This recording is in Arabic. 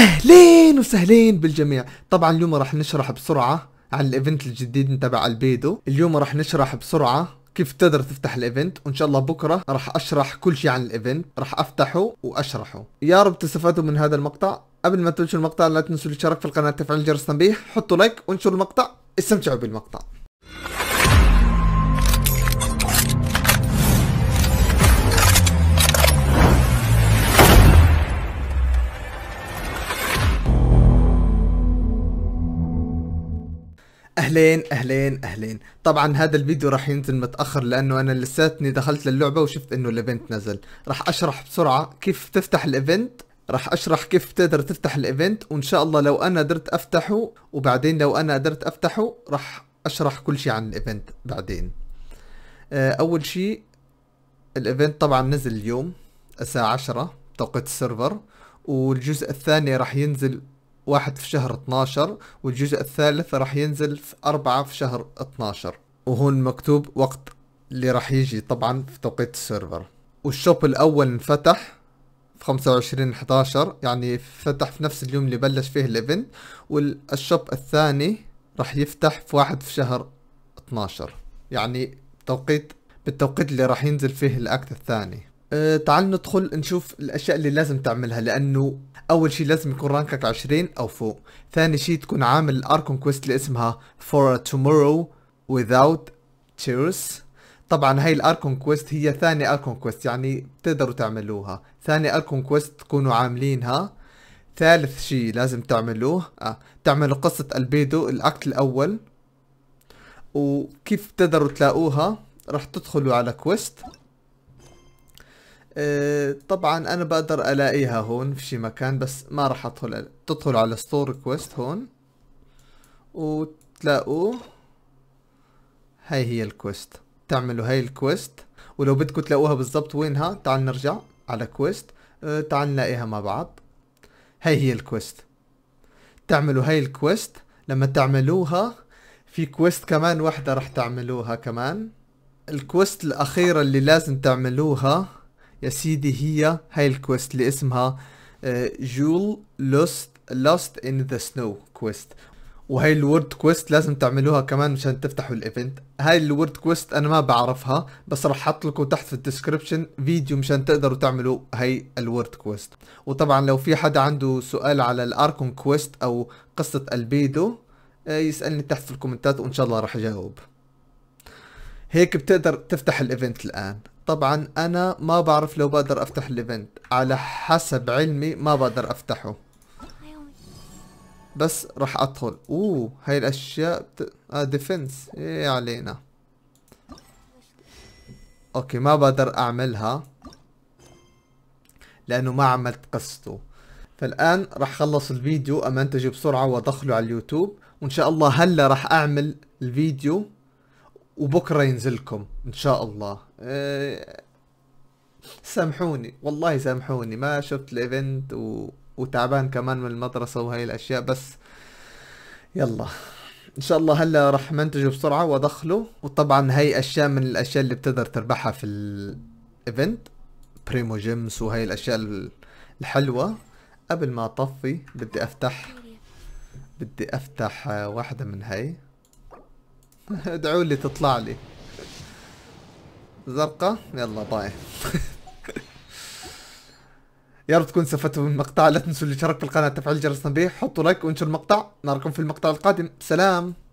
اهلين وسهلين بالجميع طبعا اليوم راح نشرح بسرعه عن الايفنت الجديد تبع البيدو اليوم راح نشرح بسرعه كيف تقدر تفتح الايفنت وان شاء الله بكره راح اشرح كل شيء عن الايفنت راح افتحه واشرحه يا رب تستفادوا من هذا المقطع قبل ما تنشروا المقطع لا تنسوا الاشتراك في القناه تفعيل جرس التنبيه حطوا لايك وانشروا المقطع استمتعوا بالمقطع اهلين اهلين اهلين طبعا هذا الفيديو راح ينزل متاخر لانه انا لساتني دخلت للعبه وشفت انه الايفنت نزل راح اشرح بسرعه كيف تفتح الايفنت راح اشرح كيف بتقدر تفتح الايفنت وان شاء الله لو انا قدرت افتحه وبعدين لو انا قدرت افتحه راح اشرح كل شيء عن الايفنت بعدين آه، اول شيء الايفنت طبعا نزل اليوم الساعه 10 توقيت السيرفر والجزء الثاني راح ينزل واحد في شهر 12 والجزء الثالث راح ينزل في أربعة في شهر 12 وهون مكتوب وقت اللي راح يجي طبعا في توقيت السيرفر والشوب الأول انفتح في 25 11 يعني فتح في نفس اليوم اللي بلش فيه الايفنت والشوب الثاني راح يفتح في واحد في شهر 12 يعني توقيت بالتوقيت اللي راح ينزل فيه الاكت الثاني أه تعال ندخل نشوف الاشياء اللي لازم تعملها لانه اول شي لازم يكون رانكك 20 او فوق ثاني شي تكون عامل الاركون كويست اللي اسمها for تومورو tomorrow without tears طبعا هاي الاركون كويست هي ثاني اركون كويست يعني بتقدروا تعملوها ثاني اركون كويست تكونوا عاملينها ثالث شي لازم تعملوه آه. تعملوا قصة البيدو الاكت الاول وكيف تقدروا تلاقوها راح تدخلوا على كويست آه، طبعا انا بقدر الاقيها هون في شي مكان بس ما راح ادخل تدخل على ستور ريكوست هون وتلاقوه هاي هي الكويست تعملوا هاي الكويست ولو بدكم تلاقوها بالضبط وينها تعال نرجع على كويست آه، تعال نلاقيها مع بعض هاي هي الكويست تعملوا هاي الكويست لما تعملوها في كويست كمان واحدة رح تعملوها كمان الكويست الأخيرة اللي لازم تعملوها يا سيدي هي هاي الكويست اللي اسمها جول لوست لوست ان ذا سنو كويست وهي الورد كويست لازم تعملوها كمان مشان تفتحوا الايفنت هاي الورد كويست انا ما بعرفها بس راح احط لكم تحت في الديسكربشن فيديو مشان تقدروا تعملوا هاي الورد كويست وطبعا لو في حدا عنده سؤال على الاركون كويست او قصة البيدو آه، يسألني تحت في الكومنتات وان شاء الله راح اجاوب هيك بتقدر تفتح الايفنت الان طبعا انا ما بعرف لو بقدر افتح الايفنت على حسب علمي ما بقدر افتحه بس راح ادخل اوه هاي الاشياء بت... آه ديفنس ايه علينا اوكي ما بقدر اعملها لانه ما عملت قصته فالان راح خلص الفيديو امنتجه بسرعة وادخله على اليوتيوب وان شاء الله هلا راح اعمل الفيديو وبكره ينزلكم ان شاء الله آه، سامحوني والله سامحوني ما شفت الايفنت و... وتعبان كمان من المدرسة وهي الاشياء بس يلا ان شاء الله هلا راح منتجه بسرعة وادخله وطبعا هي اشياء من الاشياء اللي بتقدر تربحها في الايفنت بريمو جيمس وهي الاشياء الحلوة قبل ما اطفي بدي افتح بدي افتح آه، واحدة من هي ادعوا لي تطلع لي زرقاء يلا باي يا رب تكون استفدتوا من المقطع لا تنسوا الاشتراك في القناه تفعيل الجرس التنبيه حطوا لايك وانشروا المقطع نراكم في المقطع القادم سلام